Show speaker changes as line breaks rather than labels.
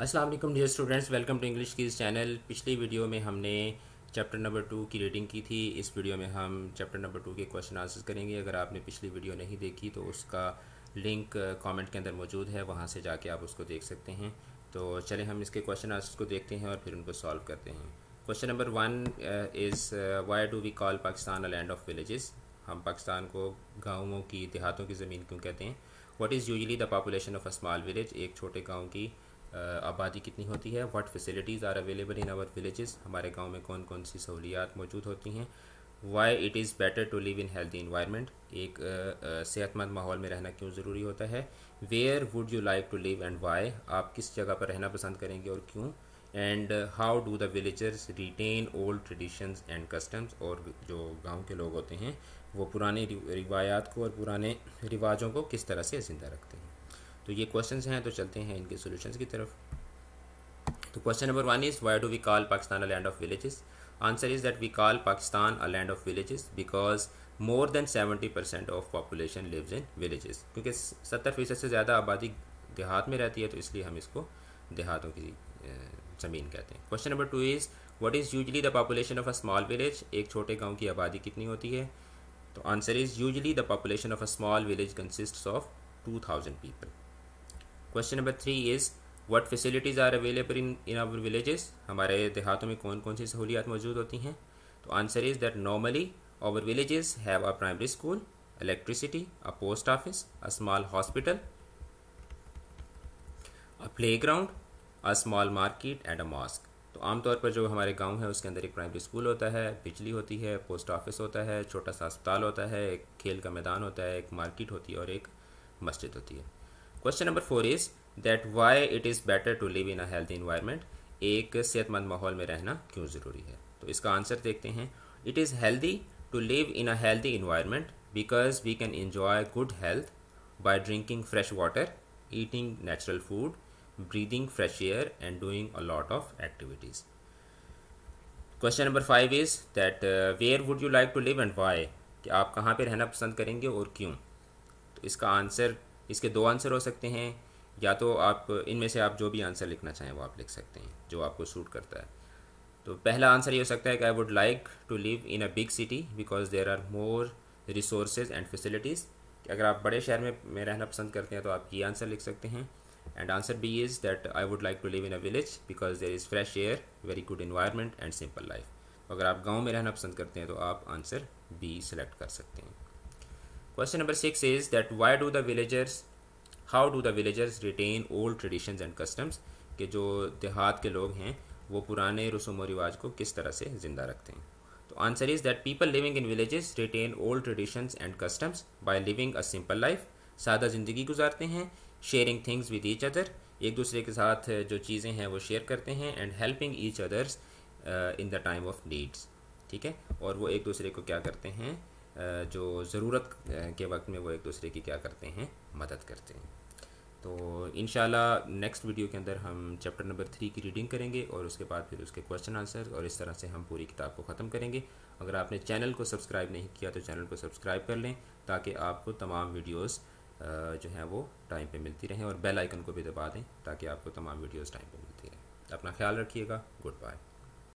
असलम वालेकुम dear students welcome to English की इस चैनल पिछली वीडियो में हमने चैप्टर नंबर टू की रीडिंग की थी इस वीडियो में हम चैप्टर नंबर टू के क्वेश्चन आंसर्स करेंगे अगर आपने पिछली वीडियो नहीं देखी तो उसका लिंक कमेंट uh, के अंदर मौजूद है वहाँ से जाके आप उसको देख सकते हैं तो चले हम इसके क्वेश्चन आंसर्स को देखते हैं और फिर उनको सॉल्व करते हैं question number one is why do we call Pakistan a land of villages हम पाकिस्तान को गाँवों की देहातों की ज़मीन क्यों कहते हैं what is usually the population of a small village एक छोटे गाँव की आबादी कितनी होती है what facilities are available in our villages हमारे गांव में कौन कौन सी सहूलियात मौजूद होती हैं why it is better to live in healthy environment एक सेहतमंद माहौल में रहना क्यों ज़रूरी होता है where would you like to live and why आप किस जगह पर रहना पसंद करेंगे और क्यों and how do the villagers retain old traditions and customs और जो गांव के लोग होते हैं वो पुराने रिवायात को और पुराने रिवाजों को किस तरह से ज़िंदा रखते हैं तो ये क्वेश्चंस हैं तो चलते हैं इनके सॉल्यूशंस की तरफ तो question number one is why do we call Pakistan a land of villages answer is that we call Pakistan a land of villages because more than seventy percent of population lives in villages क्योंकि सत्तर फीसद से ज़्यादा आबादी देहात में रहती है तो इसलिए हम इसको देहातों की ज़मीन कहते हैं question number two is what is usually the population of a small village एक छोटे गाँव की आबादी कितनी होती है तो answer is usually the population of a small village consist of two thousand people question number three is what facilities are available in in our villages हमारे देहातों में कौन कौन सी सहूलियात मौजूद होती हैं तो answer is that normally our villages have a primary school electricity a post office a small hospital a play ground a small market and a mosque तो आमतौर पर जो हमारे गांव है उसके अंदर एक प्राइमरी स्कूल होता है बिजली होती है पोस्ट ऑफिस होता है छोटा सा अस्पताल होता है एक खेल का मैदान होता है एक मार्केट होती है और एक मस्जिद होती है question number four is that why it is better to live in a healthy environment एक सेहतमंद माहौल में रहना क्यों ज़रूरी है तो इसका आंसर देखते हैं it is healthy to live in a healthy environment because we can enjoy good health by drinking fresh water eating natural food breathing fresh air and doing a lot of activities question number five is that where would you like to live and why कि आप कहाँ पर रहना पसंद करेंगे और क्यों तो इसका आंसर इसके दो आंसर हो सकते हैं या तो आप इनमें से आप जो भी आंसर लिखना चाहें वो आप लिख सकते हैं जो आपको सूट करता है तो पहला आंसर ये हो सकता है कि I would like to live in a big city because there are more resources and facilities अगर आप बड़े शहर में, में रहना पसंद करते हैं तो आप ये आंसर लिख सकते हैं and answer B is that I would like to live in a village because there is fresh air very good environment and simple life अगर आप गाँव में रहना पसंद करते हैं तो आप आंसर बी सेलेक्ट कर सकते हैं question number six is that why do the villagers how do the villagers retain old traditions and customs के जो देहात के लोग हैं वो पुराने रसूम रिवाज को किस तरह से ज़िंदा रखते हैं तो answer is that people living in villages retain old traditions and customs by living a simple life सादा ज़िंदगी गुजारते हैं sharing things with each other एक दूसरे के साथ जो चीज़ें हैं वो शेयर करते हैं and helping each others in the time of needs ठीक है और वो एक दूसरे को क्या करते हैं जो ज़रूरत के वक्त में वो एक दूसरे की क्या करते हैं मदद करते हैं तो इन नेक्स्ट वीडियो के अंदर हम चैप्टर नंबर थ्री की रीडिंग करेंगे और उसके बाद फिर उसके क्वेश्चन आंसर और इस तरह से हम पूरी किताब को ख़त्म करेंगे अगर आपने चैनल को सब्सक्राइब नहीं किया तो चैनल को सब्सक्राइब कर लें ताकि आपको तमाम वीडियोस जो हैं वो टाइम पे मिलती रहें और बेल आइकन को भी दबा दें ताकि आपको तमाम वीडियोज़ टाइम पर मिलती रहें अपना ख्याल रखिएगा गुड बाय